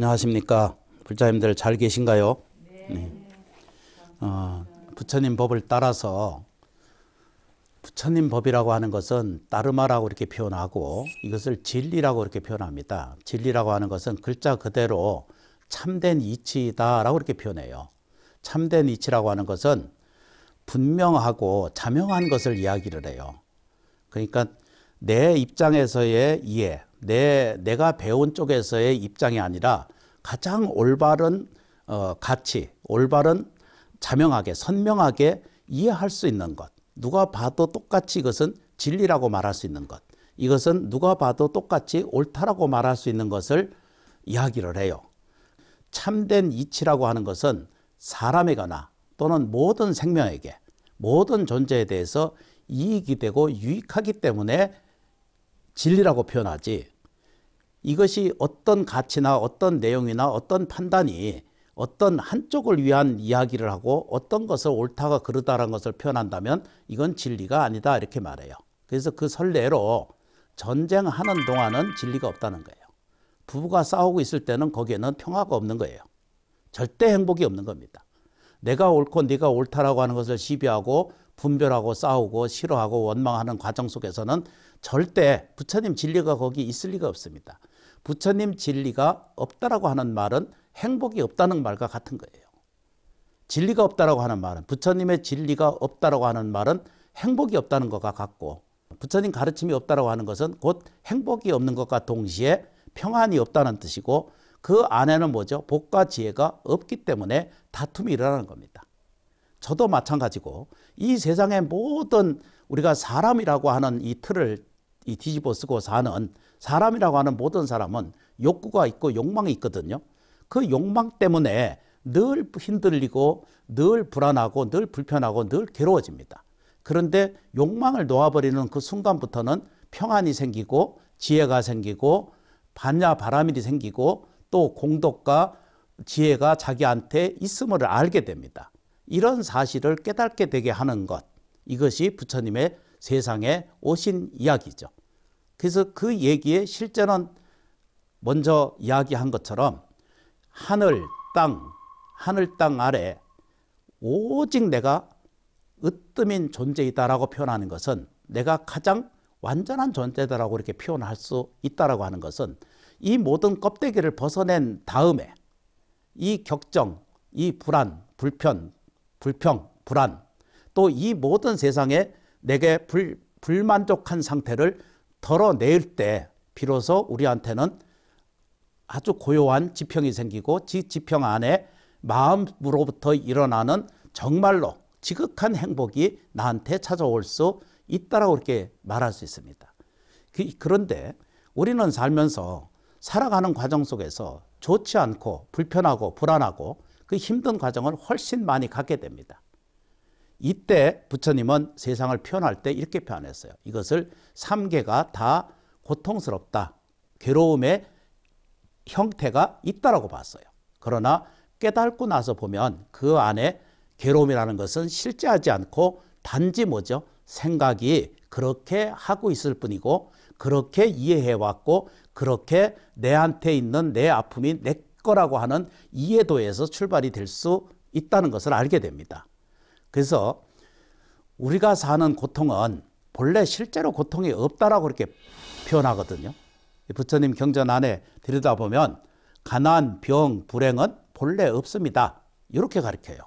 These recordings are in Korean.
안녕하십니까 불자님들 잘 계신가요? 네. 네. 어, 부처님 법을 따라서 부처님 법이라고 하는 것은 따르마라고 이렇게 표현하고 이것을 진리라고 이렇게 표현합니다. 진리라고 하는 것은 글자 그대로 참된 이치다라고 이렇게 표현해요. 참된 이치라고 하는 것은 분명하고 자명한 것을 이야기를 해요. 그러니까 내 입장에서의 이해, 내, 내가 배운 쪽에서의 입장이 아니라 가장 올바른 어, 가치, 올바른 자명하게, 선명하게 이해할 수 있는 것. 누가 봐도 똑같이 이것은 진리라고 말할 수 있는 것. 이것은 누가 봐도 똑같이 옳다라고 말할 수 있는 것을 이야기를 해요. 참된 이치라고 하는 것은 사람에게나 또는 모든 생명에게 모든 존재에 대해서 이익이 되고 유익하기 때문에 진리라고 표현하지 이것이 어떤 가치나 어떤 내용이나 어떤 판단이 어떤 한쪽을 위한 이야기를 하고 어떤 것을 옳다가 그르다라는 것을 표현한다면 이건 진리가 아니다 이렇게 말해요. 그래서 그 설례로 전쟁하는 동안은 진리가 없다는 거예요. 부부가 싸우고 있을 때는 거기에는 평화가 없는 거예요. 절대 행복이 없는 겁니다. 내가 옳고 네가 옳다라고 하는 것을 시비하고 분별하고 싸우고 싫어하고 원망하는 과정 속에서는 절대 부처님 진리가 거기 있을 리가 없습니다. 부처님 진리가 없다라고 하는 말은 행복이 없다는 말과 같은 거예요. 진리가 없다라고 하는 말은 부처님의 진리가 없다라고 하는 말은 행복이 없다는 것과 같고 부처님 가르침이 없다라고 하는 것은 곧 행복이 없는 것과 동시에 평안이 없다는 뜻이고 그 안에는 뭐죠? 복과 지혜가 없기 때문에 다툼이 일어나는 겁니다. 저도 마찬가지고 이 세상의 모든 우리가 사람이라고 하는 이 틀을 이 뒤집어 쓰고 사는 사람이라고 하는 모든 사람은 욕구가 있고 욕망이 있거든요. 그 욕망 때문에 늘 힘들리고 늘 불안하고 늘 불편하고 늘 괴로워집니다. 그런데 욕망을 놓아버리는 그 순간부터는 평안이 생기고 지혜가 생기고 반야 바라밀이 생기고 또 공덕과 지혜가 자기한테 있음을 알게 됩니다. 이런 사실을 깨닫게 되게 하는 것 이것이 부처님의 세상에 오신 이야기죠. 그래서 그 얘기에 실제는 먼저 이야기한 것처럼 하늘, 땅, 하늘, 땅 아래 오직 내가 으뜸인 존재이다라고 표현하는 것은 내가 가장 완전한 존재다라고 이렇게 표현할 수 있다라고 하는 것은 이 모든 껍데기를 벗어낸 다음에 이 격정, 이 불안, 불편, 불평, 불안 또 이 모든 세상에 내게 불, 불만족한 상태를 덜어낼 때 비로소 우리한테는 아주 고요한 지평이 생기고 지 지평 안에 마음으로부터 일어나는 정말로 지극한 행복이 나한테 찾아올 수 있다라고 이렇게 말할 수 있습니다. 그, 런데 우리는 살면서 살아가는 과정 속에서 좋지 않고 불편하고 불안하고 그 힘든 과정을 훨씬 많이 갖게 됩니다. 이때 부처님은 세상을 표현할 때 이렇게 표현했어요. 이것을 삼계가 다 고통스럽다. 괴로움의 형태가 있다라고 봤어요. 그러나 깨닫고 나서 보면 그 안에 괴로움이라는 것은 실제하지 않고 단지 뭐죠? 생각이 그렇게 하고 있을 뿐이고 그렇게 이해해왔고 그렇게 내한테 있는 내 아픔이 내 거라고 하는 이해도에서 출발이 될 수 있다는 것을 알게 됩니다. 그래서 우리가 사는 고통은 본래 실제로 고통이 없다라고 그렇게 표현하거든요. 부처님 경전 안에 들여다보면 가난, 병, 불행은 본래 없습니다. 이렇게 가르쳐요.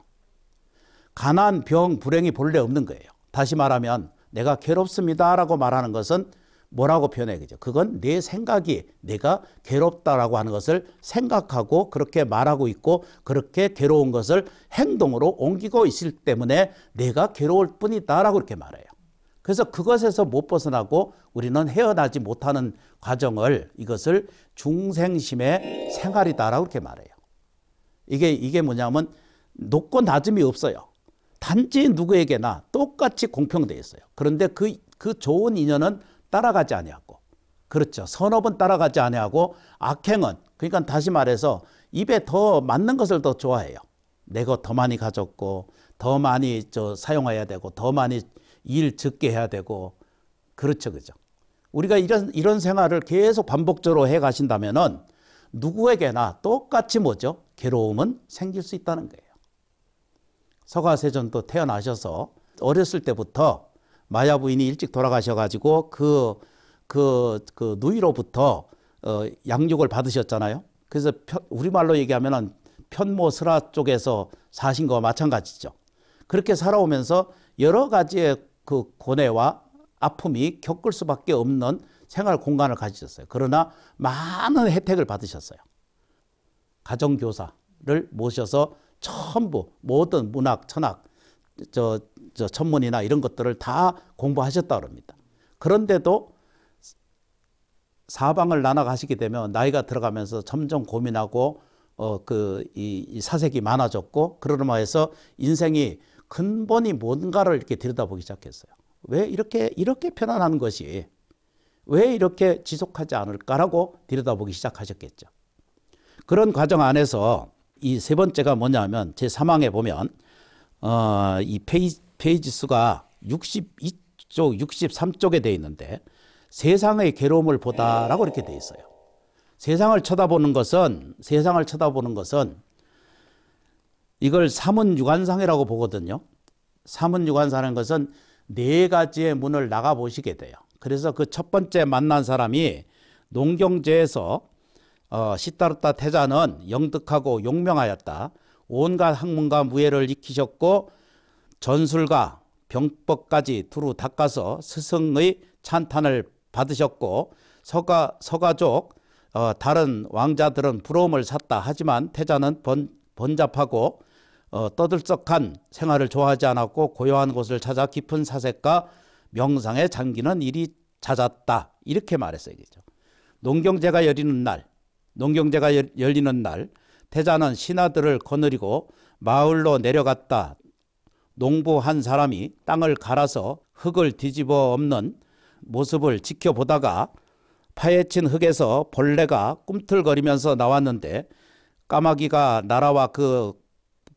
가난, 병, 불행이 본래 없는 거예요. 다시 말하면 내가 괴롭습니다라고 말하는 것은 뭐라고 표현해 그죠? 그건 내 생각이 내가 괴롭다라고 하는 것을 생각하고 그렇게 말하고 있고 그렇게 괴로운 것을 행동으로 옮기고 있을 때문에 내가 괴로울 뿐이다라고 이렇게 말해요. 그래서 그것에서 못 벗어나고 우리는 헤어나지 못하는 과정을 이것을 중생심의 생활이다라고 이렇게 말해요. 이게 이게 뭐냐면 높고 낮음이 없어요. 단지 누구에게나 똑같이 공평돼 있어요. 그런데 그그 그 좋은 인연은 따라가지 아니하고 그렇죠. 선업은 따라가지 아니하고 악행은 그러니까 다시 말해서 입에 더 맞는 것을 더 좋아해요. 내것더 많이 가졌고 더 많이 저 사용해야 되고 더 많이 일 적게 해야 되고 그렇죠. 그죠. 우리가 이런 이런 생활을 계속 반복적으로 해 가신다면은 누구에게나 똑같이 뭐죠? 괴로움은 생길 수 있다는 거예요. 서가세전도 태어나셔서 어렸을 때부터 마야 부인이 일찍 돌아가셔가지고 그, 그, 그 누이로부터 어, 양육을 받으셨잖아요. 그래서 편, 우리말로 얘기하면은 편모스라 쪽에서 사신 거와 마찬가지죠. 그렇게 살아오면서 여러 가지의 그 고뇌와 아픔이 겪을 수밖에 없는 생활 공간을 가지셨어요. 그러나 많은 혜택을 받으셨어요. 가정교사를 모셔서 전부 모든 문학, 천학, 저저 천문이나 이런 것들을 다 공부하셨다 그럽니다. 그런데도 사방을 나눠 가시게 되면 나이가 들어가면서 점점 고민하고 어 그 이 사색이 많아졌고 그러므로 해서 인생이 근본이 뭔가를 이렇게 들여다보기 시작했어요. 왜 이렇게 이렇게 편안한 것이 왜 이렇게 지속하지 않을까라고 들여다보기 시작하셨겠죠. 그런 과정 안에서 이 세 번째가 뭐냐면 제사망에 보면 어, 이 페이지 페이지 수가 62쪽, 63쪽에 돼 있는데 세상의 괴로움을 보다라고 이렇게 돼 있어요. 세상을 쳐다보는 것은 세상을 쳐다보는 것은 이걸 삼은유관상이라고 보거든요. 삼은유관상이라는 것은 네 가지의 문을 나가 보시게 돼요. 그래서 그 첫 번째 만난 사람이 농경제에서 어, 시타르타 태자는 영득하고 용명하였다. 온갖 학문과 무예를 익히셨고 전술과 병법까지 두루 닦아서 스승의 찬탄을 받으셨고 서가, 서가족 어, 다른 왕자들은 부러움을 샀다 하지만 태자는 번, 번잡하고 어, 떠들썩한 생활을 좋아하지 않았고 고요한 곳을 찾아 깊은 사색과 명상에 잠기는 일이 잦았다 이렇게 말했어요 그죠? 농경제가 열리는 날 농경제가 열리는 날 태자는 신하들을 거느리고 마을로 내려갔다 농부 한 사람이 땅을 갈아서 흙을 뒤집어 엎는 모습을 지켜보다가 파헤친 흙에서 벌레가 꿈틀거리면서 나왔는데 까마귀가 날아와 그,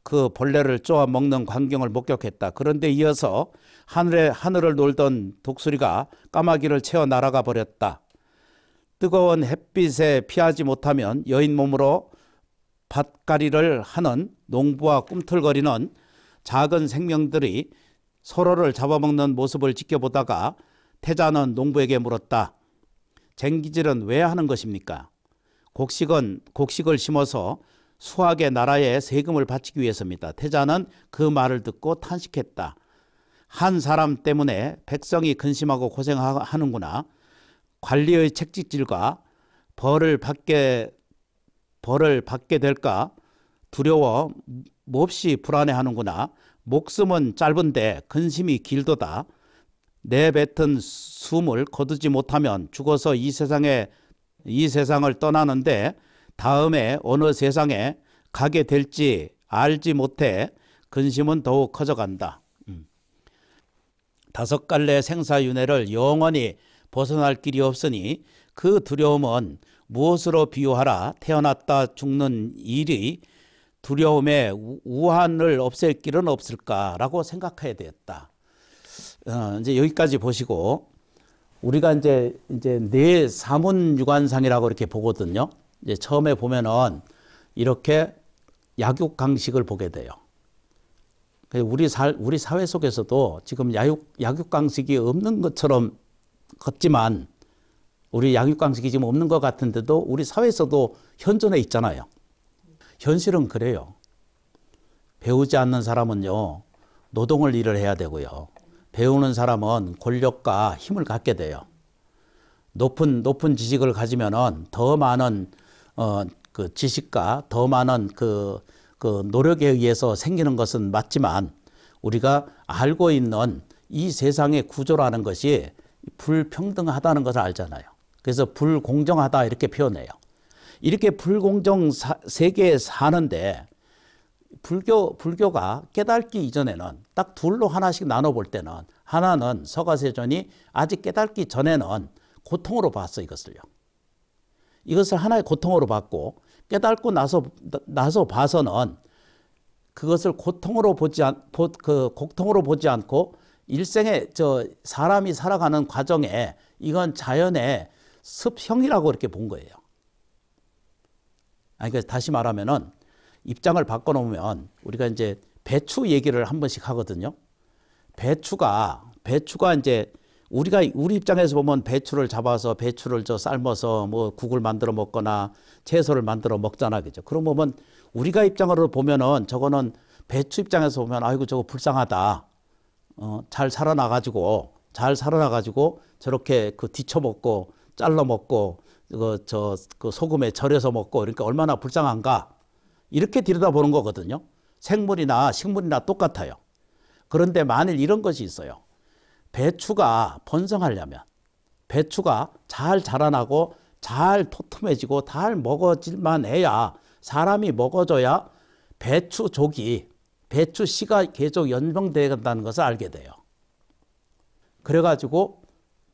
그 벌레를 쪼아 먹는 광경을 목격했다. 그런데 이어서 하늘에, 하늘을 놀던 독수리가 까마귀를 채워 날아가 버렸다. 뜨거운 햇빛에 피하지 못하면 여인 몸으로 밭갈이를 하는 농부와 꿈틀거리는 작은 생명들이 서로를 잡아먹는 모습을 지켜보다가 태자는 농부에게 물었다. 쟁기질은 왜 하는 것입니까? 곡식은 곡식을 심어서 수학의 나라에 세금을 바치기 위해서입니다. 태자는 그 말을 듣고 탄식했다. 한 사람 때문에 백성이 근심하고 고생하는구나. 관리의 책찍질과 벌을 받게 벌을 받게 될까 두려워 몹시 불안해하는구나. 목숨은 짧은데 근심이 길도다. 내뱉은 숨을 거두지 못하면 죽어서 이 세상에 이 세상을 떠나는데 다음에 어느 세상에 가게 될지 알지 못해 근심은 더욱 커져간다. 음. 다섯 갈래 생사윤회를 영원히 벗어날 길이 없으니 그 두려움은 무엇으로 비유하라 태어났다 죽는 일이 두려움에 우한을 없앨 길은 없을까라고 생각해야 되었다. 어, 이제 여기까지 보시고 우리가 이제 이제 네 사문 유관상이라고 이렇게 보거든요. 이제 처음에 보면은 이렇게 약육 강식을 보게 돼요. 그 우리 사 우리 사회 속에서도 지금 약육 약육 강식이 없는 것처럼 걷지만 우리 약육 강식이 지금 없는 것 같은데도 우리 사회에서도 현존해 있잖아요. 현실은 그래요. 배우지 않는 사람은요. 노동을 일을 해야 되고요. 배우는 사람은 권력과 힘을 갖게 돼요. 높은 높은 지식을 가지면은 더 많은 어, 그 지식과 더 많은 그, 그 노력에 의해서 생기는 것은 맞지만 우리가 알고 있는 이 세상의 구조라는 것이 불평등하다는 것을 알잖아요. 그래서 불공정하다 이렇게 표현해요. 이렇게 불공정 사, 세계에 사는데 불교 불교가 깨닫기 이전에는 딱 둘로 하나씩 나눠 볼 때는 하나는 서가세존이 아직 깨닫기 전에는 고통으로 봤어 이것을요. 이것을 하나의 고통으로 봤고 깨닫고 나서 나서 봐서는 그것을 고통으로 보지 않, 보, 그 고통으로 보지 않고 일생에 저 사람이 살아가는 과정에 이건 자연의 습형이라고 이렇게 본 거예요. 아니, 그러니까 다시 말하면은 입장을 바꿔놓으면 우리가 이제 배추 얘기를 한 번씩 하거든요. 배추가 배추가 이제 우리가 우리 입장에서 보면 배추를 잡아서 배추를 저 삶아서 뭐 국을 만들어 먹거나 채소를 만들어 먹잖아 그죠 그런 보면 우리가 입장으로 보면은 저거는 배추 입장에서 보면 아이고 저거 불쌍하다 어잘 살아나 가지고 잘 살아나 가지고 저렇게 그 뒤쳐 먹고 잘라 먹고 그, 저, 그 소금에 절여서 먹고 그러니까 얼마나 불쌍한가 이렇게 들여다보는 거거든요. 생물이나 식물이나 똑같아요. 그런데 만일 이런 것이 있어요. 배추가 번성하려면 배추가 잘 자라나고 잘 토툼해지고 잘 먹어질만 해야 사람이 먹어줘야 배추족이 배추씨가 계속 연명돼야 한다는 것을 알게 돼요. 그래가지고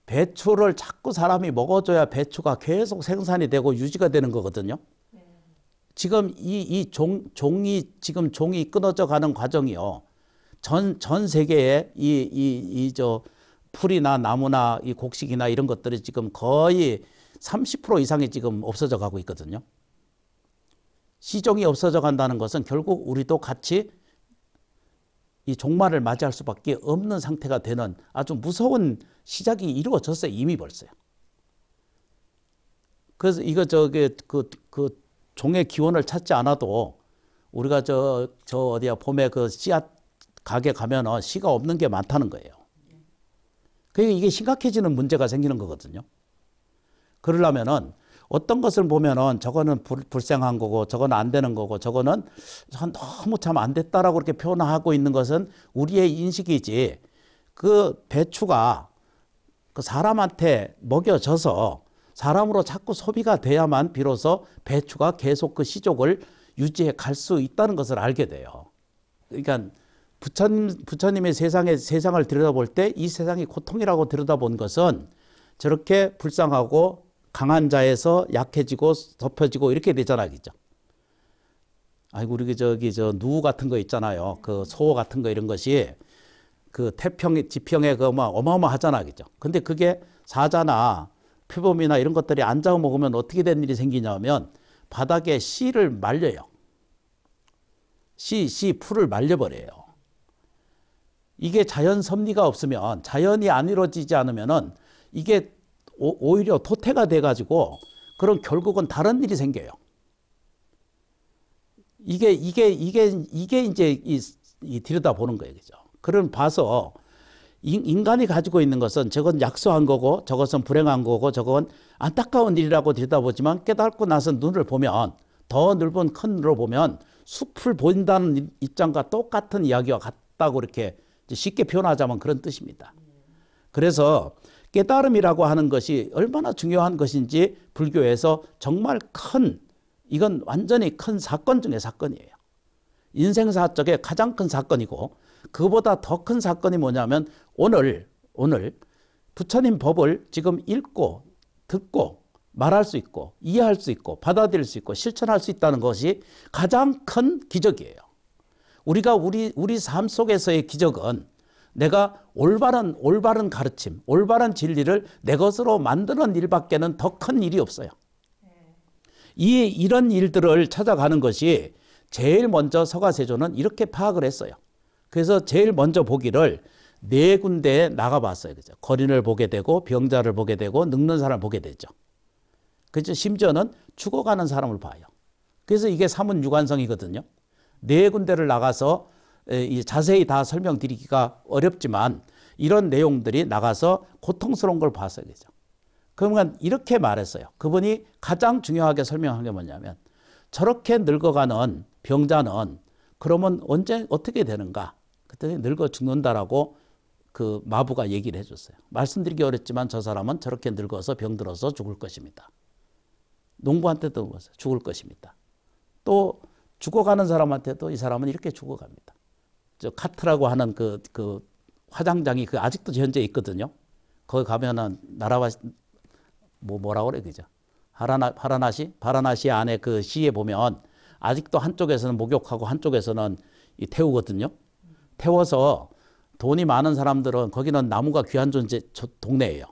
배추를 자꾸 사람이 먹어줘야 배추가 계속 생산이 되고 유지가 되는 거거든요. 지금 이, 이 종, 종이, 지금 종이 끊어져 가는 과정이요. 전, 전 세계에 이, 이, 이, 저, 풀이나 나무나 이 곡식이나 이런 것들이 지금 거의 30% 이상이 지금 없어져 가고 있거든요. 시종이 없어져 간다는 것은 결국 우리도 같이 이 종말을 맞이할 수밖에 없는 상태가 되는 아주 무서운 시작이 이루어졌어요. 이미 벌써요. 그래서 이거 저게 그, 그 종의 기원을 찾지 않아도 우리가 저, 저 어디야 봄에 그 씨앗 가게 가면은 씨가 없는 게 많다는 거예요. 그러니까 이게 심각해지는 문제가 생기는 거거든요. 그러려면은 어떤 것을 보면은 저거는 불, 생한 거고 저건 안 되는 거고 저거는 너무 참 안 됐다라고 이렇게 표현하고 있는 것은 우리의 인식이지 그 배추가 그 사람한테 먹여져서 사람으로 자꾸 소비가 돼야만 비로소 배추가 계속 그 시족을 유지해 갈 수 있다는 것을 알게 돼요. 그러니까 부처님, 부처님의 세상에 세상을 들여다볼 때 이 세상이 고통이라고 들여다본 것은 저렇게 불쌍하고 강한 자에서 약해지고 덮여지고 이렇게 되잖아요. 그죠? 아이고, 우리 그 저기 저 누우 같은 거 있잖아요. 그 소 같은 거 이런 것이 그 태평의 지평에 그막 뭐 어마어마하잖아, 그죠? 근데 그게 사자나 표범이나 이런 것들이 앉아 먹으면 어떻게 된 일이 생기냐면 바닥에 씨를 말려요. 씨, 씨 풀을 말려버려요. 이게 자연 섭리가 없으면 자연이 안 이루어지지 않으면은 이게 오, 히려 토태가 돼가지고 그럼 결국은 다른 일이 생겨요. 이게 이게 이게 이게 이제 이, 이 들여다보는 거예요, 그죠? 그런 봐서 인간이 가지고 있는 것은 저건 약소한 거고 저것은 불행한 거고 저건 안타까운 일이라고 들여다보지만 깨닫고 나서 눈을 보면 더 넓은 큰 눈으로 보면 숲을 본다는 입장과 똑같은 이야기와 같다고 이렇게 쉽게 표현하자면 그런 뜻입니다. 그래서 깨달음이라고 하는 것이 얼마나 중요한 것인지 불교에서 정말 큰 이건 완전히 큰 사건 중의 사건이에요. 인생사 적의 가장 큰 사건이고 그보다 더 큰 사건이 뭐냐면 오늘 오늘 부처님 법을 지금 읽고 듣고 말할 수 있고 이해할 수 있고 받아들일 수 있고 실천할 수 있다는 것이 가장 큰 기적이에요. 우리가 우리 우리 삶 속에서의 기적은 내가 올바른 올바른 가르침, 올바른 진리를 내 것으로 만드는 일밖에는 더 큰 일이 없어요. 이 이런 일들을 찾아가는 것이 제일 먼저 서가세조는 이렇게 파악을 했어요. 그래서 제일 먼저 보기를 네 군데 나가봤어요. 그죠? 거린을 보게 되고 병자를 보게 되고 늙는 사람 보게 되죠. 그죠? 심지어는 죽어가는 사람을 봐요. 그래서 이게 사문 유관성이거든요. 네 군데를 나가서 자세히 다 설명드리기가 어렵지만 이런 내용들이 나가서 고통스러운 걸 봤어요. 그죠? 그러니 이렇게 말했어요. 그분이 가장 중요하게 설명한 게 뭐냐면 저렇게 늙어가는 병자는 그러면 언제 어떻게 되는가? 했더니 늙어 죽는다라고 그 마부가 얘기를 해줬어요. 말씀드리기 어렵지만 저 사람은 저렇게 늙어서 병들어서 죽을 것입니다. 농부한테도 그랬어요. 죽을 것입니다. 또 죽어가는 사람한테도 이 사람은 이렇게 죽어갑니다. 저 카트라고 하는 그, 그 화장장이 그 아직도 현재 있거든요. 거기 가면은 나라와 뭐 뭐라 그래 그죠? 하라나 파라나시 파라나시 안에 그 시에 보면 아직도 한쪽에서는 목욕하고 한쪽에서는 이 태우거든요. 태워서 돈이 많은 사람들은 거기는 나무가 귀한 존재 동네예요.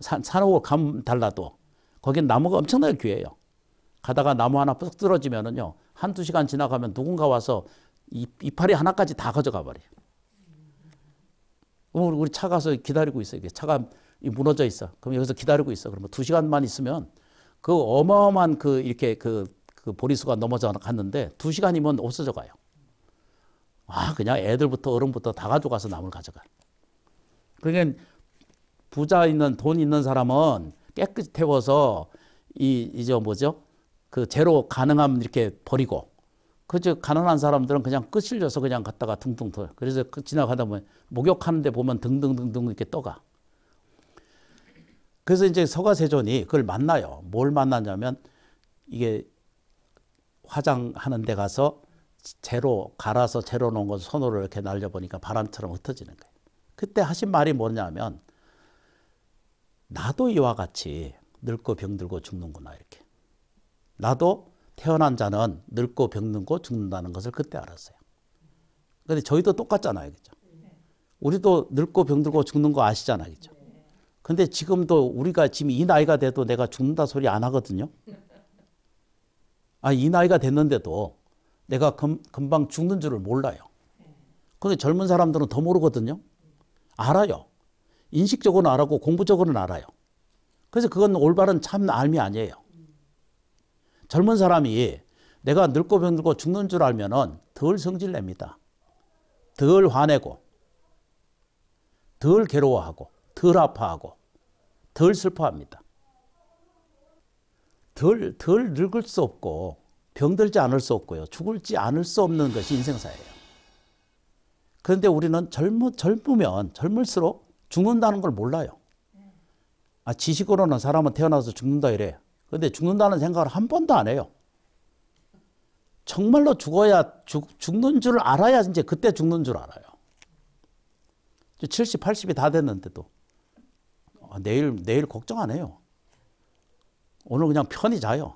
산, 산하 가면 달라도 거긴 나무가 엄청나게 귀해요. 가다가 나무 하나 푹 떨어지면은요 한두 시간 지나가면 누군가 와서 이, 이파리 하나까지 다 가져가 버려요. 그럼 어, 우리 차 가서 기다리고 있어. 이게 차가 무너져 있어. 그럼 여기서 기다리고 있어. 그러면 두 시간만 있으면 그 어마어마한 그 이렇게 그, 그 보리수가 넘어져 갔는데 두 시간이면 없어져 가요. 아, 그냥 애들부터 어른부터 다 가져가서 나물 가져가. 그러니까 부자 있는 돈 있는 사람은 깨끗이 태워서 이 이제 뭐죠? 그 제로 가능하면 이렇게 버리고 그저 가난한 사람들은 그냥 끄실려서 그냥 갔다가 둥둥 터. 그래서 그 지나가다 보면 목욕하는데 보면 등등등등 이렇게 떠가. 그래서 이제 서가세존이 그걸 만나요. 뭘 만나냐면 이게 화장하는 데 가서 재로 갈아서 재로 놓은 것을 손으로 이렇게 날려보니까 바람처럼 흩어지는 거예요. 그때 하신 말이 뭐냐면 나도 이와 같이 늙고 병들고 죽는구나 이렇게. 나도 태어난 자는 늙고 병들고 죽는다는 것을 그때 알았어요. 근데 저희도 똑같잖아요. 그죠? 우리도 늙고 병들고 죽는 거 아시잖아요. 그죠? 근데 지금도 우리가 지금 이 나이가 돼도 내가 죽는다 소리 안 하거든요. 아, 이 나이가 됐는데도 내가 금, 방 죽는 줄을 몰라요. 근데 젊은 사람들은 더 모르거든요. 알아요. 인식적으로는 알고 공부적으로는 알아요. 그래서 그건 올바른 참 알미 아니에요. 젊은 사람이 내가 늙고 병들고 죽는 줄 알면은 덜 성질 냅니다. 덜 화내고, 덜 괴로워하고, 덜 아파하고, 덜 슬퍼합니다. 덜, 덜 늙을 수 없고, 병들지 않을 수 없고요. 죽을지 않을 수 없는 것이 인생사예요. 그런데 우리는 젊으, 젊으면 젊을수록 죽는다는 걸 몰라요. 아, 지식으로는 사람은 태어나서 죽는다 이래. 그런데 죽는다는 생각을 한 번도 안 해요. 정말로 죽어야 죽, 죽는 줄 알아야 이제 그때 죽는 줄 알아요. 70, 80이 다 됐는데도 아, 내일 내일 걱정 안 해요. 오늘 그냥 편히 자요.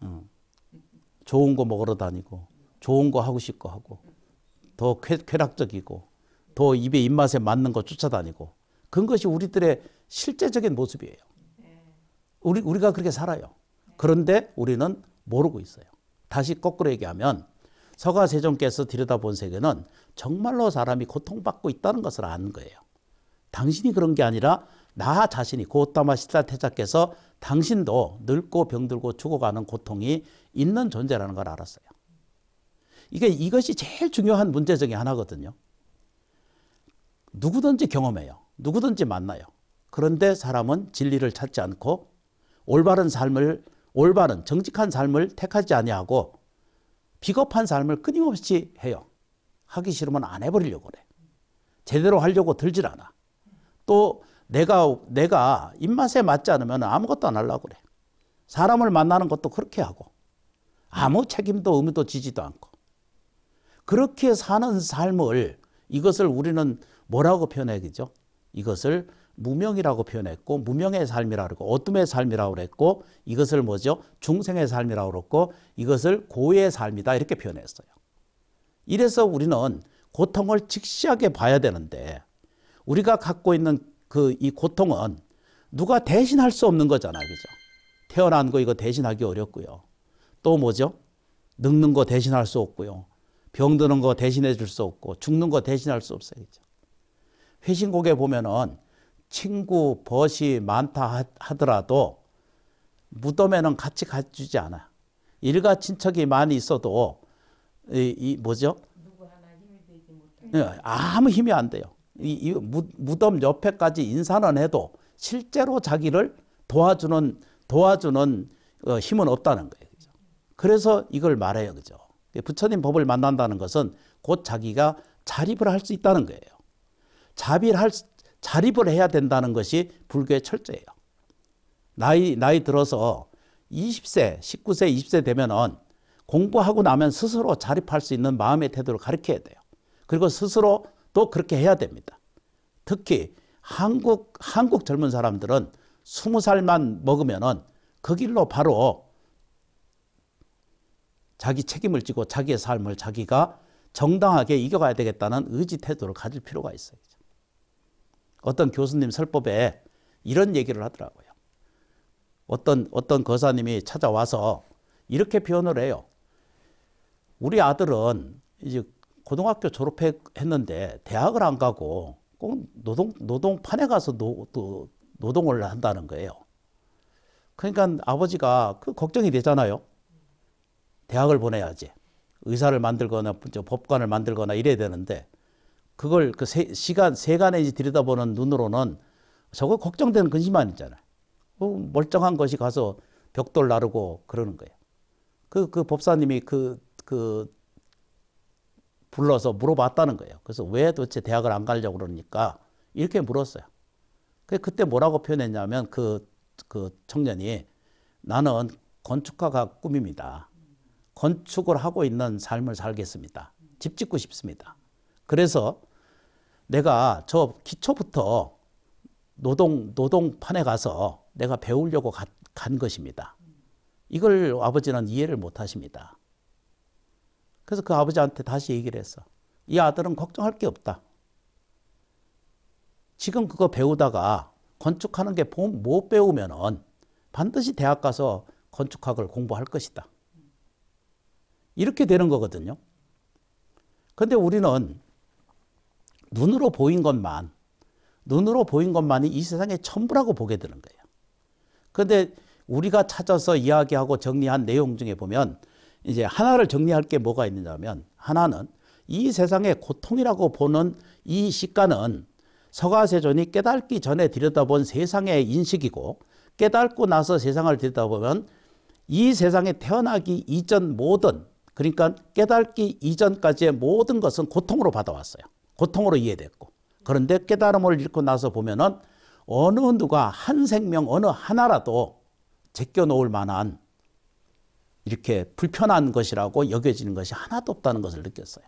어. 좋은 거 먹으러 다니고 좋은 거 하고 싶고 하고 더 쾌, 쾌락적이고 더 입에 입맛에 맞는 거 쫓아다니고 그런 것이 우리들의 실제적인 모습이에요. 우리, 우리가 그렇게 살아요. 그런데 우리는 모르고 있어요. 다시 거꾸로 얘기하면 서가 세종께서 들여다본 세계는 정말로 사람이 고통받고 있다는 것을 아는 거예요. 당신이 그런 게 아니라 나 자신이 고따마 시사태자께서 당신도 늙고 병들고 죽어가는 고통이 있는 존재라는 걸 알았어요. 이게 이것이 제일 중요한 문제 중의 하나거든요. 누구든지 경험해요. 누구든지 만나요. 그런데 사람은 진리를 찾지 않고 올바른 삶을 올바른 정직한 삶을 택하지 아니하고 비겁한 삶을 끊임없이 해요. 하기 싫으면 안 해버리려고 그래. 제대로 하려고 들질 않아. 또 내가 내가 입맛에 맞지 않으면 아무것도 안 하려고 그래. 사람을 만나는 것도 그렇게 하고 아무 책임도 의무도 지지도 않고 그렇게 사는 삶을 이것을 우리는 뭐라고 표현했죠? 이것을 무명이라고 표현했고 무명의 삶이라고 했고 어둠의 삶이라고 했고 이것을 뭐죠? 중생의 삶이라고 했고 이것을 고의 삶이다 이렇게 표현했어요. 이래서 우리는 고통을 직시하게 봐야 되는데 우리가 갖고 있는 그이 고통은 누가 대신할 수 없는 거잖아요. 그죠? 태어난 거 이거 대신하기 어렵고요. 또 뭐죠? 늙는 거 대신할 수 없고요. 병드는 거 대신해 줄 수 없고 죽는 거 대신할 수 없어요. 그죠? 회신곡에 보면은 친구 벗이 많다 하더라도 무덤에는 같이 가주지 않아. 일가 친척이 많이 있어도 이, 이 뭐죠? 네, 아무 힘이 안 돼요. 이, 이 무덤 옆에까지 인사는 해도 실제로 자기를 도와주는 도와주는 어, 힘은 없다는 거예요. 그죠? 그래서 이걸 말해요. 그죠? 부처님 법을 만난다는 것은 곧 자기가 자립을 할 수 있다는 거예요. 자비를 할, 자립을 해야 된다는 것이 불교의 철저예요. 나이, 나이 들어서 20세, 19세, 20세 되면은 공부하고 나면 스스로 자립할 수 있는 마음의 태도를 가르쳐야 돼요. 그리고 스스로 또 그렇게 해야 됩니다. 특히 한국, 한국 젊은 사람들은 스무 살만 먹으면은 그 길로 바로 자기 책임을 지고 자기의 삶을 자기가 정당하게 이겨가야 되겠다는 의지 태도를 가질 필요가 있어요. 어떤 교수님 설법에 이런 얘기를 하더라고요. 어떤, 어떤 거사님이 찾아와서 이렇게 표현을 해요. 우리 아들은 이제 고등학교 졸업했는데 대학을 안 가고 꼭 노동, 노동판에 가서 노, 또 노동을 한다는 거예요. 그러니까 아버지가 그 걱정이 되잖아요. 대학을 보내야지. 의사를 만들거나 법관을 만들거나 이래야 되는데 그걸 그 세, 시간, 세간에 들여다보는 눈으로는 저거 걱정되는 근심 아니잖아요. 어, 멀쩡한 것이 가서 벽돌 나르고 그러는 거예요. 그, 그 법사님이 그, 그 불러서 물어봤다는 거예요. 그래서 왜 도대체 대학을 안 가려고 그러니까 이렇게 물었어요. 그 그때 뭐라고 표현했냐면 그, 그 청년이 나는 건축가가 꿈입니다. 건축을 하고 있는 삶을 살겠습니다. 집 짓고 싶습니다. 그래서 내가 저 기초부터 노동, 노동판에 가서 내가 배우려고 가, 간 것입니다. 이걸 아버지는 이해를 못 하십니다. 그래서 그 아버지한테 다시 얘기를 했어. 이 아들은 걱정할 게 없다. 지금 그거 배우다가 건축하는 게 못 배우면은 반드시 대학 가서 건축학을 공부할 것이다. 이렇게 되는 거거든요. 근데 우리는 눈으로 보인 것만, 눈으로 보인 것만이 이 세상의 전부라고 보게 되는 거예요. 근데 우리가 찾아서 이야기하고 정리한 내용 중에 보면 이제 하나를 정리할 게 뭐가 있느냐면 하나는 이 세상의 고통이라고 보는 이 시가는 서가세존이 깨닫기 전에 들여다본 세상의 인식이고 깨닫고 나서 세상을 들여다보면 이 세상에 태어나기 이전 모든 그러니까 깨닫기 이전까지의 모든 것은 고통으로 받아왔어요. 고통으로 이해됐고 그런데 깨달음을 잃고 나서 보면은 어느 누가 한 생명 어느 하나라도 제껴 놓을 만한 이렇게 불편한 것이라고 여겨지는 것이 하나도 없다는 것을 느꼈어요.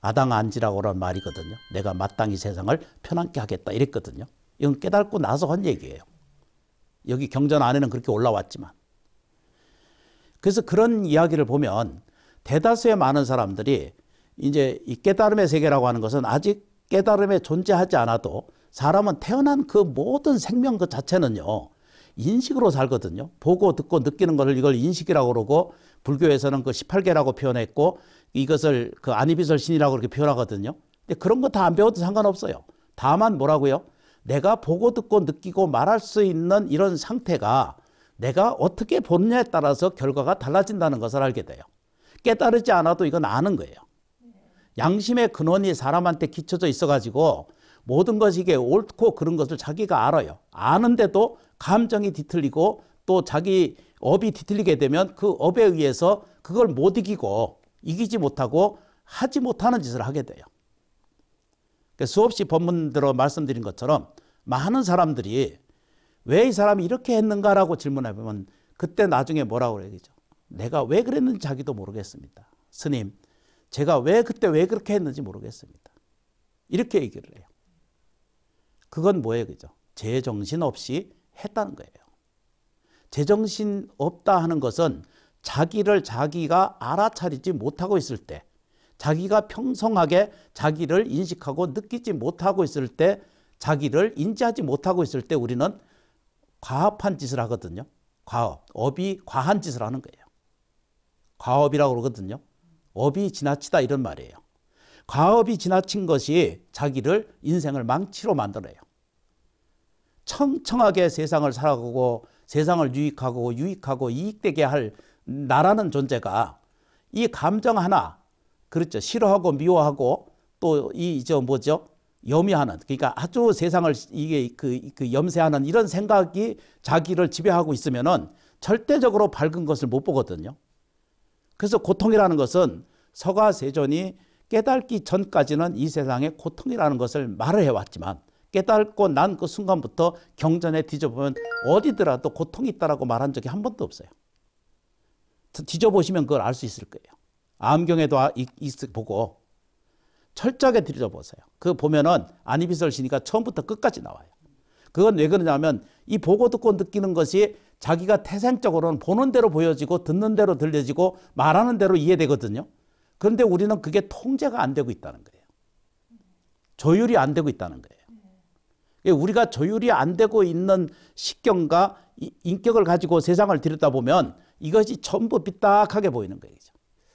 아당 안지라고 하 말이거든요. 내가 마땅히 세상을 편안케 하겠다 이랬거든요. 이건 깨닫고 나서 한 얘기예요. 여기 경전 안에는 그렇게 올라왔지만. 그래서 그런 이야기를 보면 대다수의 많은 사람들이 이제 이 깨달음의 세계라고 하는 것은 아직 깨달음에 존재하지 않아도 사람은 태어난 그 모든 생명 그 자체는요. 인식으로 살거든요. 보고 듣고 느끼는 것을 이걸 인식이라고 그러고 불교에서는 그 18개라고 표현했고 이것을 그 아니비설 신이라고 그렇게 표현하거든요. 근데 그런 거 다 안 배워도 상관없어요. 다만 뭐라고요? 내가 보고 듣고 느끼고 말할 수 있는 이런 상태가 내가 어떻게 보느냐에 따라서 결과가 달라진다는 것을 알게 돼요. 깨달지 않아도 이건 아는 거예요. 양심의 근원이 사람한테 기쳐져 있어가지고 모든 것이 이게 옳고 그런 것을 자기가 알아요. 아는데도 감정이 뒤틀리고 또 자기 업이 뒤틀리게 되면 그 업에 의해서 그걸 못 이기고 이기지 못하고 하지 못하는 짓을 하게 돼요. 그러니까 수없이 법문대로 말씀드린 것처럼 많은 사람들이 왜 이 사람이 이렇게 했는가라고 질문해보면 그때 나중에 뭐라고 얘기죠? 내가 왜 그랬는지 자기도 모르겠습니다. 스님, 제가 왜 그때 왜 그렇게 했는지 모르겠습니다. 이렇게 얘기를 해요. 그건 뭐예요, 그죠? 제 정신 없이 했다는 거예요. 제정신 없다 하는 것은 자기를 자기가 알아차리지 못하고 있을 때 자기가 평성하게 자기를 인식하고 느끼지 못하고 있을 때 자기를 인지하지 못하고 있을 때 우리는 과업한 짓을 하거든요. 과업. 업이 과한 짓을 하는 거예요. 과업이라고 그러거든요. 업이 지나치다 이런 말이에요. 과업이 지나친 것이 자기를 인생을 망치로 만들어요. 청청하게 세상을 살아가고 세상을 유익하고 유익하고 이익되게 할 나라는 존재가 이 감정 하나 그렇죠 싫어하고 미워하고 또 이 저 뭐죠 염려하는 그러니까 아주 세상을 이게 그, 그 염세하는 이런 생각이 자기를 지배하고 있으면은 절대적으로 밝은 것을 못 보거든요. 그래서 고통이라는 것은 서가 세존이 깨닫기 전까지는 이 세상의 고통이라는 것을 말을 해왔지만 깨닫고 난 그 순간부터 경전에 뒤져보면 어디더라도 고통이 있다라고 말한 적이 한 번도 없어요. 뒤져보시면 그걸 알 수 있을 거예요. 암경에도 아, 보고 철저하게 뒤져보세요그 보면은 안이비설 시니까 처음부터 끝까지 나와요. 그건 왜 그러냐면 이 보고 듣고 느끼는 것이 자기가 태생적으로는 보는 대로 보여지고 듣는 대로 들려지고 말하는 대로 이해되거든요. 그런데 우리는 그게 통제가 안 되고 있다는 거예요. 조율이 안 되고 있다는 거예요. 예, 우리가 조율이 안 되고 있는 식견과 인격을 가지고 세상을 들여다보면 이것이 전부 삐딱하게 보이는 거예요.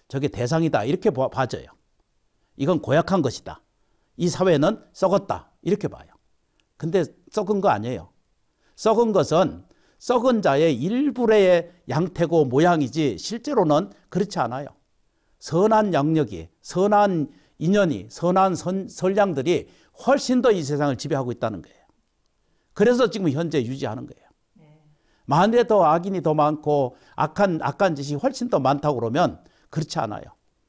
저게 대상이다 이렇게 봐져요. 이건 고약한 것이다. 이 사회는 썩었다 이렇게 봐요. 근데 썩은 거 아니에요. 썩은 것은 썩은 자의 일부의 양태고 모양이지 실제로는 그렇지 않아요. 선한 양력이, 선한 인연이, 선한 선, 선량들이 훨씬 더 이 세상을 지배하고 있다는 거예요. 그래서 지금 현재 유지하는 거예요. 네. 만일에 더 악인이 더 많고 악한 악한 짓이 훨씬 더 많다고 그러면 그렇지 않아요.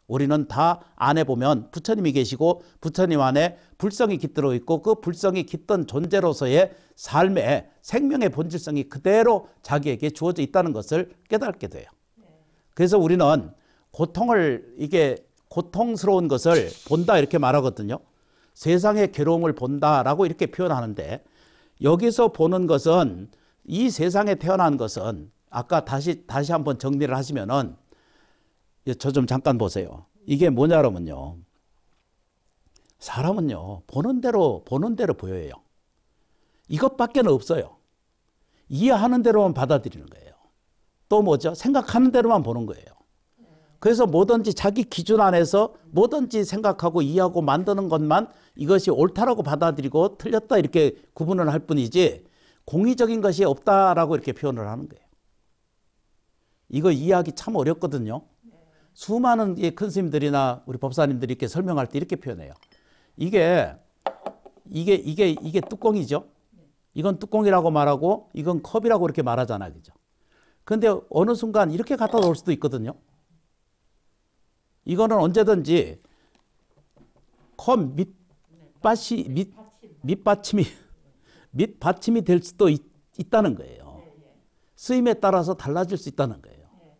우리는 다 안에 보면 부처님이 계시고 부처님 안에 불성이 깃들어 있고 그 불성이 깃든 존재로서의 삶의 생명의 본질성이 그대로 자기에게 주어져 있다는 것을 깨닫게 돼요. 네. 그래서 우리는 고통을 이게 고통스러운 것을 본다 이렇게 말하거든요. 세상의 괴로움을 본다라고 이렇게 표현하는데 여기서 보는 것은 이 세상에 태어난 것은 아까 다시 다시 한 번 정리를 하시면은 예, 저좀 잠깐 보세요. 이게 뭐냐면요. 사람은요. 보는 대로 보는 대로 보여요. 이것밖에는 없어요. 이해하는 대로만 받아들이는 거예요. 또 뭐죠? 생각하는 대로만 보는 거예요. 그래서 뭐든지 자기 기준 안에서 뭐든지 생각하고 이해하고 만드는 것만 이것이 옳다라고 받아들이고 틀렸다 이렇게 구분을 할 뿐이지 공의적인 것이 없다라고 이렇게 표현을 하는 거예요. 이거 이해하기 참 어렵거든요. 수많은 큰 스님들이나 우리 법사님들이 이렇게 설명할 때 이렇게 표현해요. 이게 이게 이게 이게 뚜껑이죠. 이건 뚜껑이라고 말하고 이건 컵이라고 이렇게 말하잖아요. 그죠? 근데 어느 순간 이렇게 갖다 놓을 수도 있거든요. 이거는 언제든지 컵 밑밭이 네, 밑 밑받침이 밑받침이 될 수도 있, 다는 거예요. 예, 예. 쓰임에 따라서 달라질 수 있다는 거예요. 예.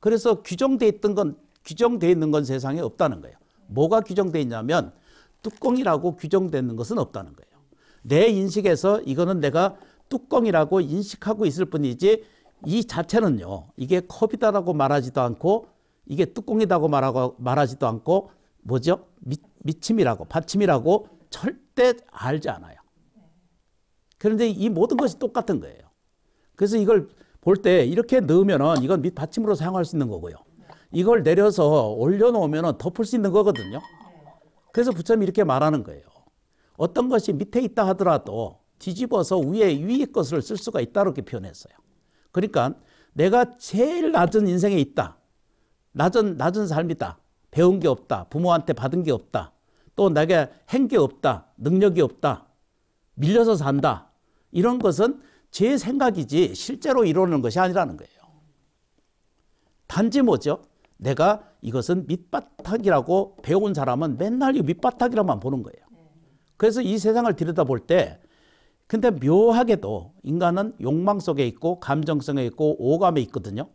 그래서 규정돼 있던 건 규정돼 있는 건 세상에 없다는 거예요. 뭐가 규정돼 있냐면 뚜껑이라고 규정되는 것은 없다는 거예요. 내 인식에서 이거는 내가 뚜껑이라고 인식하고 있을 뿐이지 이 자체는요. 이게 컵이다라고 말하지도 않고 이게 뚜껑이라고 말하고 말하지도 않고 뭐죠? 미, 미침이라고 받침이라고 절대 알지 않아요. 그런데 이 모든 것이 똑같은 거예요. 그래서 이걸 볼 때 이렇게 넣으면은 이건 밑 받침으로 사용할 수 있는 거고요. 이걸 내려서 올려놓으면은 덮을 수 있는 거거든요. 그래서 부처님이 이렇게 말하는 거예요. 어떤 것이 밑에 있다 하더라도 뒤집어서 위에 위의 것을 쓸 수가 있다 이렇게 표현했어요. 그러니까 내가 제일 낮은 인생에 있다. 낮은, 낮은 삶이다. 배운 게 없다. 부모한테 받은 게 없다. 또 내게 행게 없다. 능력이 없다. 밀려서 산다. 이런 것은 제 생각이지 실제로 이루는 것이 아니라는 거예요. 단지 뭐죠? 내가 이것은 밑바닥이라고 배운 사람은 맨날 이 밑바닥이라만 보는 거예요. 그래서 이 세상을 들여다볼 때 근데 묘하게도 인간은 욕망 속에 있고 감정성에 있고 오감에 있거든요.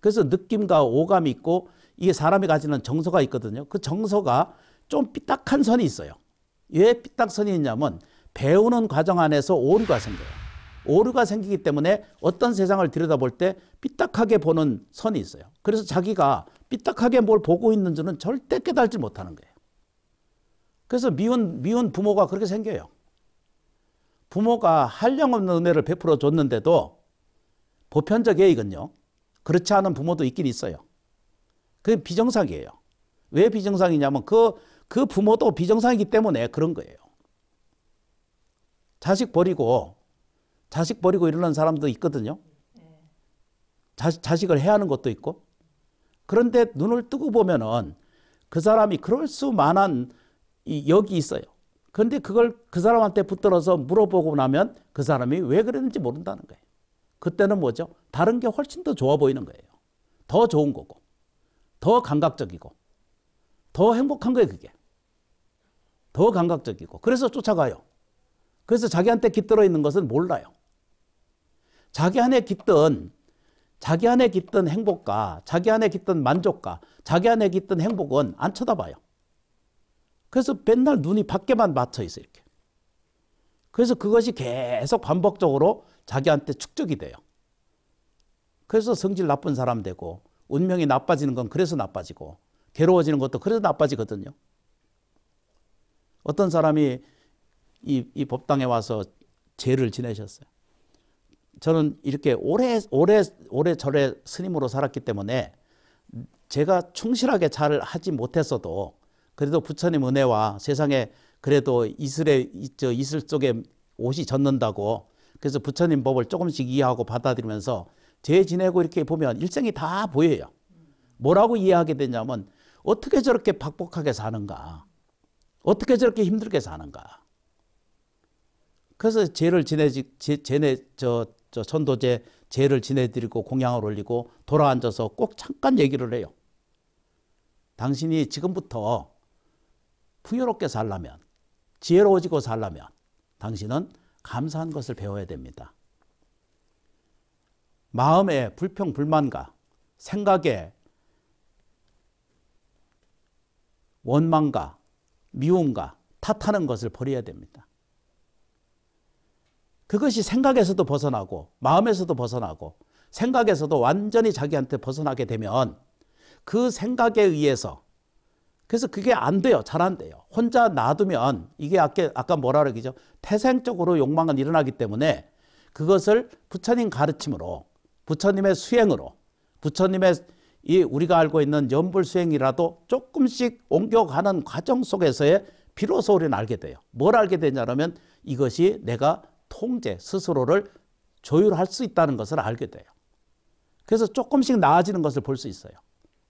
그래서 느낌과 오감이 있고 이게 사람이 가지는 정서가 있거든요. 그 정서가 좀 삐딱한 선이 있어요. 왜 삐딱선이 있냐면 배우는 과정 안에서 오류가 생겨요. 오류가 생기기 때문에 어떤 세상을 들여다볼 때 삐딱하게 보는 선이 있어요. 그래서 자기가 삐딱하게 뭘 보고 있는지는 절대 깨달지 못하는 거예요. 그래서 미운, 미운 부모가 그렇게 생겨요. 부모가 한량없는 은혜를 베풀어 줬는데도 보편적 예의건요. 그렇지 않은 부모도 있긴 있어요. 그게 비정상이에요. 왜 비정상이냐면 그, 그 부모도 비정상이기 때문에 그런 거예요. 자식 버리고, 자식 버리고 이러는 사람도 있거든요. 자, 자식을 해하는 야 것도 있고. 그런데 눈을 뜨고 보면은 그 사람이 그럴 수만한 여기 있어요. 그런데 그걸 그 사람한테 붙들어서 물어보고 나면 그 사람이 왜 그랬는지 모른다는 거예요. 그때는 뭐죠? 다른 게 훨씬 더 좋아 보이는 거예요. 더 좋은 거고, 더 감각적이고, 더 행복한 거예요, 그게. 더 감각적이고. 그래서 쫓아가요. 그래서 자기한테 깃들어 있는 것은 몰라요. 자기 안에 깃든, 자기 안에 깃든 행복과 자기 안에 깃든 만족과 자기 안에 깃든 행복은 안 쳐다봐요. 그래서 맨날 눈이 밖에만 맞춰 있어, 요 이렇게. 그래서 그것이 계속 반복적으로 자기한테 축적이 돼요. 그래서 성질 나쁜 사람 되고 운명이 나빠지는 건 그래서 나빠지고 괴로워지는 것도 그래서 나빠지거든요. 어떤 사람이 이, 이 법당에 와서 죄를 지내셨어요. 저는 이렇게 오래 오래 오래 절에 스님으로 살았기 때문에 제가 충실하게 잘 하지 못했어도 그래도 부처님 은혜와 세상에 그래도 이슬에 저 이슬 속에 옷이 젖는다고 그래서 부처님 법을 조금씩 이해하고 받아들이면서 제 지내고 이렇게 보면 일생이 다 보여요. 뭐라고 이해하게 되냐면 어떻게 저렇게 박복하게 사는가. 어떻게 저렇게 힘들게 사는가. 그래서 죄를 지내지, 제네, 저, 저 선도제 죄를 지내드리고 공양을 올리고 돌아앉아서 꼭 잠깐 얘기를 해요. 당신이 지금부터 풍요롭게 살라면, 지혜로워지고 살라면, 당신은 감사한 것을 배워야 됩니다. 마음의 불평, 불만과 생각의 원망과 미움과 탓하는 것을 버려야 됩니다. 그것이 생각에서도 벗어나고 마음에서도 벗어나고 생각에서도 완전히 자기한테 벗어나게 되면 그 생각에 의해서 그래서 그게 안 돼요. 잘 안 돼요. 혼자 놔두면 이게 아까, 아까 뭐라 그러죠? 태생적으로 욕망은 일어나기 때문에 그것을 부처님 가르침으로 부처님의 수행으로 부처님의 이 우리가 알고 있는 연불 수행이라도 조금씩 옮겨가는 과정 속에서의 비로소 우리는 알게 돼요. 뭘 알게 되냐면 이것이 내가 통제 스스로를 조율할 수 있다는 것을 알게 돼요. 그래서 조금씩 나아지는 것을 볼 수 있어요.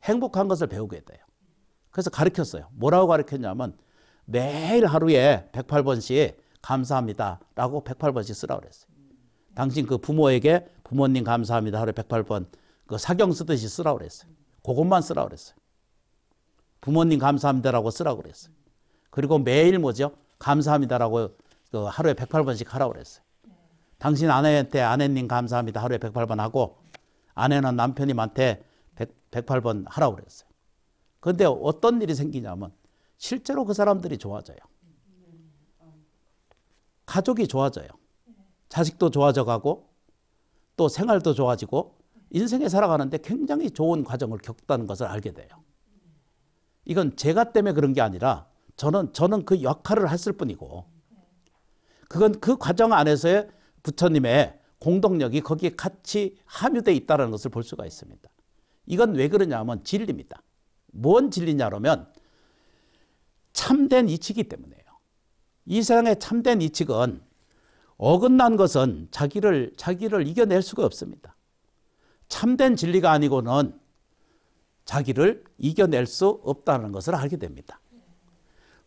행복한 것을 배우게 돼요. 그래서 가르쳤어요. 뭐라고 가르쳤냐면 매일 하루에 108번씩 감사합니다 라고 108번씩 쓰라고 그랬어요. 당신 그 부모에게 부모님 감사합니다 하루에 108번 그 사경 쓰듯이 쓰라고 그랬어요. 그것만 쓰라고 그랬어요. 부모님 감사합니다라고 쓰라고 그랬어요. 그리고 매일 뭐죠? 감사합니다라고 그 하루에 108번씩 하라고 그랬어요. 당신 아내한테 아내님 감사합니다 하루에 108번 하고 아내는 남편님한테 100, 108번 하라고 그랬어요. 그런데 어떤 일이 생기냐면 실제로 그 사람들이 좋아져요. 가족이 좋아져요. 자식도 좋아져 가고 또 생활도 좋아지고 인생에 살아가는데 굉장히 좋은 과정을 겪었다는 것을 알게 돼요. 이건 제가 때문에 그런 게 아니라 저는 저는 그 역할을 했을 뿐이고 그건 그 과정 안에서의 부처님의 공동력이 거기에 같이 함유되어 있다는 것을 볼 수가 있습니다. 이건 왜 그러냐면 진리입니다. 뭔 진리냐 그러면 참된 이치기 때문에요. 이세상에 참된 이칙은 어긋난 것은 자기를 자기를 이겨낼 수가 없습니다. 참된 진리가 아니고는 자기를 이겨낼 수 없다는 것을 알게 됩니다.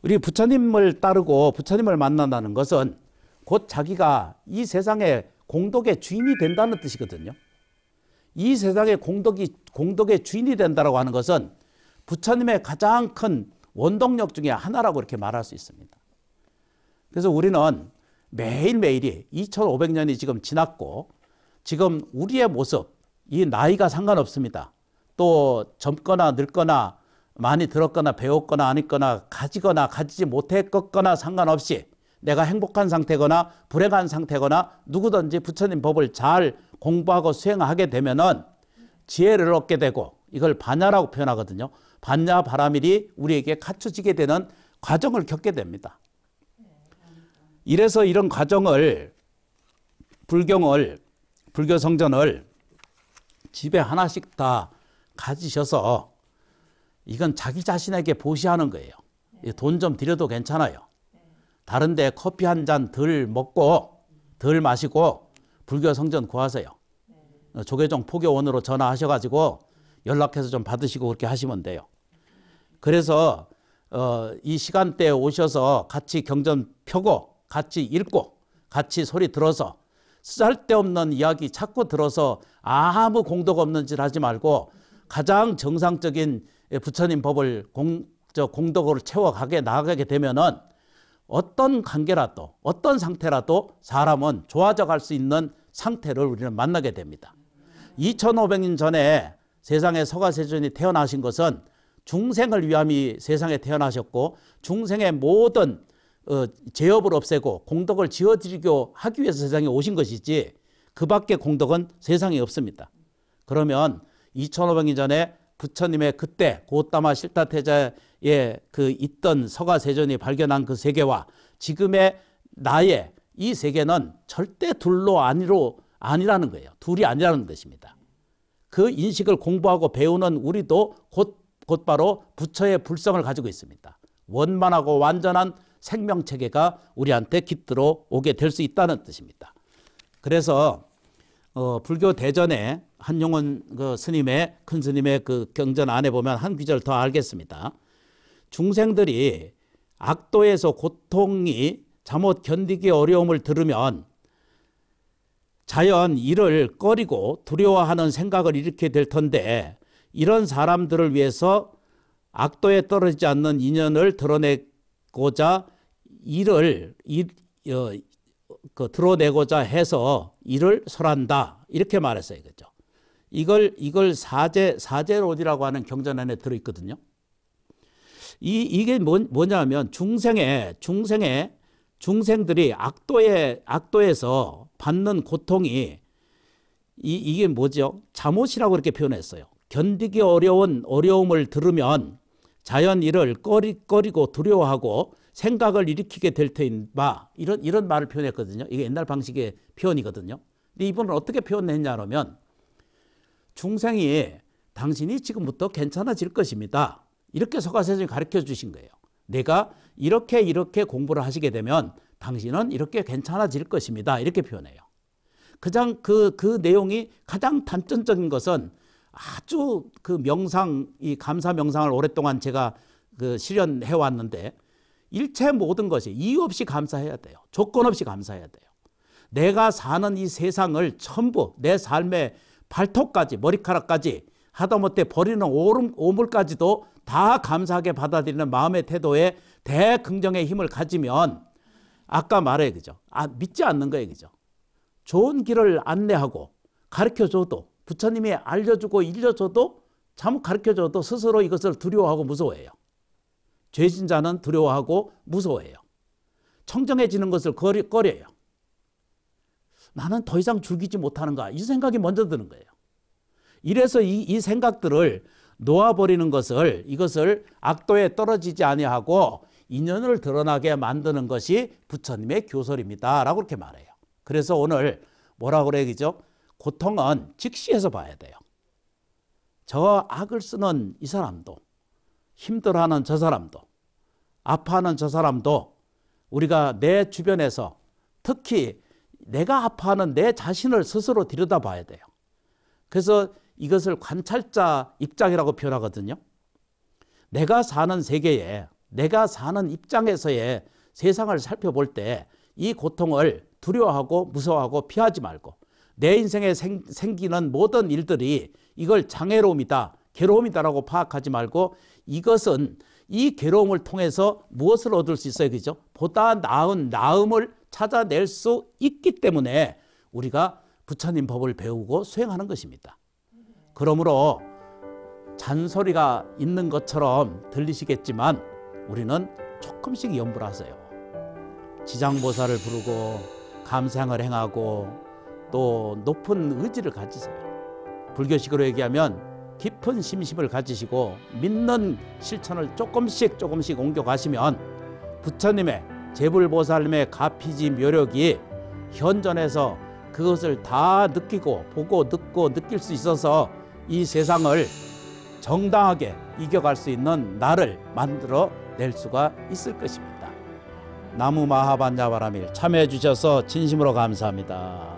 우리 부처님을 따르고 부처님을 만난다는 것은 곧 자기가 이 세상의 공덕의 주인이 된다는 뜻이거든요. 이 세상의 공덕이 공덕의 주인이 된다라고 하는 것은 부처님의 가장 큰 원동력 중에 하나라고 이렇게 말할 수 있습니다. 그래서 우리는 매일매일이 2500년이 지금 지났고 지금 우리의 모습, 이 나이가 상관없습니다. 또 젊거나 늙거나 많이 들었거나 배웠거나 안 했거나 가지거나 가지지 못했거나 상관없이 내가 행복한 상태거나 불행한 상태거나 누구든지 부처님 법을 잘 공부하고 수행하게 되면은 지혜를 얻게 되고 이걸 반야라고 표현하거든요. 반야 바라밀이 우리에게 갖춰지게 되는 과정을 겪게 됩니다. 이래서 이런 과정을 불경을 불교 성전을 집에 하나씩 다 가지셔서 이건 자기 자신에게 보시하는 거예요. 돈좀 들여도 괜찮아요. 다른데 커피 한 잔 덜 먹고 덜 마시고 불교 성전 구하세요. 조계종 포교원으로 전화하셔가지고 연락해서 좀 받으시고 그렇게 하시면 돼요. 그래서 어, 이 시간대에 오셔서 같이 경전 펴고 같이 읽고 같이 소리 들어서 쓸데없는 이야기 자꾸 들어서 아무 공덕 없는 짓 하지 말고 가장 정상적인 예, 부처님 법을 공, 저 공덕으로 채워가게 나가게 되면은 어떤 관계라도 어떤 상태라도 사람은 좋아져 갈 수 있는 상태를 우리는 만나게 됩니다. 2500년 전에 세상에 서가세존이 태어나신 것은 중생을 위함이 세상에 태어나셨고 중생의 모든 어, 제업을 없애고 공덕을 지어드리고 하기 위해서 세상에 오신 것이지 그 밖에 공덕은 세상에 없습니다. 그러면 2500년 전에 부처님의 그때 고따마 실타태자에 그 있던 서가세존이 발견한 그 세계와 지금의 나의 이 세계는 절대 둘로 아니로 아니라는 거예요. 둘이 아니라는 것입니다. 그 인식을 공부하고 배우는 우리도 곧, 곧바로 부처의 불성을 가지고 있습니다. 원만하고 완전한 생명체계가 우리한테 깃들어 오게 될 수 있다는 뜻입니다. 그래서 어, 불교 대전에 한용운 그 스님의 큰 스님의 그 경전 안에 보면 한 귀절 더 알겠습니다. 중생들이 악도에서 고통이 잠못 견디기 어려움을 들으면 자연 일을 꺼리고 두려워하는 생각을 일으키게 될 텐데 이런 사람들을 위해서 악도에 떨어지지 않는 인연을 드러내고자 일을 일, 어, 그 드러내고자 해서 일을 설한다 이렇게 말했어요, 그죠? 이걸 이걸 사제 사제로디라고 하는 경전 안에 들어 있거든요. 이 이게 뭐, 뭐냐면 중생의 중생의 중생들이 악도에, 악도에서 받는 고통이 이, 이게 뭐죠? 잠옷이라고 이렇게 표현했어요. 견디기 어려운 어려움을 들으면 자연 이를 꺼리꺼리고 두려워하고 생각을 일으키게 될 테인바 이런 이런 말을 표현했거든요. 이게 옛날 방식의 표현이거든요. 근데 이분은 어떻게 표현했냐면 중생이 당신이 지금부터 괜찮아질 것입니다. 이렇게 서가세전이 가르쳐 주신 거예요. 내가 이렇게 이렇게 공부를 하시게 되면 당신은 이렇게 괜찮아질 것입니다. 이렇게 표현해요. 가장 그, 그 내용이 가장 단점적인 것은 아주 그 명상, 이 감사 명상을 오랫동안 제가 그 실현해 왔는데 일체 모든 것이 이유 없이 감사해야 돼요. 조건 없이 감사해야 돼요. 내가 사는 이 세상을 전부 내 삶의 발톱까지 머리카락까지 하다못해 버리는 오름, 오물까지도 다 감사하게 받아들이는 마음의 태도에 대긍정의 힘을 가지면 아까 말해 그죠? 아 믿지 않는 거예요 그죠? 좋은 길을 안내하고 가르쳐줘도 부처님이 알려주고 일려줘도 잘못 가르쳐줘도 스스로 이것을 두려워하고 무서워해요. 죄진 자는 두려워하고 무서워해요. 청정해지는 것을 꺼려요. 나는 더 이상 즐기지 못하는가 이 생각이 먼저 드는 거예요. 이래서 이, 이 생각들을 놓아버리는 것을 이것을 악도에 떨어지지 아니하고 인연을 드러나게 만드는 것이 부처님의 교설입니다. 라고 그렇게 말해요. 그래서 오늘 뭐라고 그래야 죠 고통은 직시해서 봐야 돼요. 저 악을 쓰는 이 사람도 힘들어하는 저 사람도 아파하는 저 사람도 우리가 내 주변에서 특히 내가 아파하는 내 자신을 스스로 들여다봐야 돼요. 그래서 이것을 관찰자 입장이라고 표현하거든요. 내가 사는 세계에 내가 사는 입장에서의 세상을 살펴볼 때 이 고통을 두려워하고 무서워하고 피하지 말고 내 인생에 생, 생기는 모든 일들이 이걸 장애로움이다, 괴로움이다라고 파악하지 말고 이것은 이 괴로움을 통해서 무엇을 얻을 수 있어요? 그죠? 보다 나은 나음을 찾아낼 수 있기 때문에 우리가 부처님 법을 배우고 수행하는 것입니다. 그러므로 잔소리가 있는 것처럼 들리시겠지만 우리는 조금씩 염불 하세요. 지장보살을 부르고 감상을 행하고 또 높은 의지를 가지세요. 불교식으로 얘기하면 깊은 심심을 가지시고 믿는 실천을 조금씩 조금씩 옮겨가시면 부처님의 제불보살님의 가피지 묘력이 현전에서 그것을 다 느끼고 보고 듣고 느낄 수 있어서 이 세상을 정당하게 이겨갈 수 있는 나를 만들어 낼 수가 있을 것입니다. 나무 마하반야바라밀 참여해 주셔서 진심으로 감사합니다.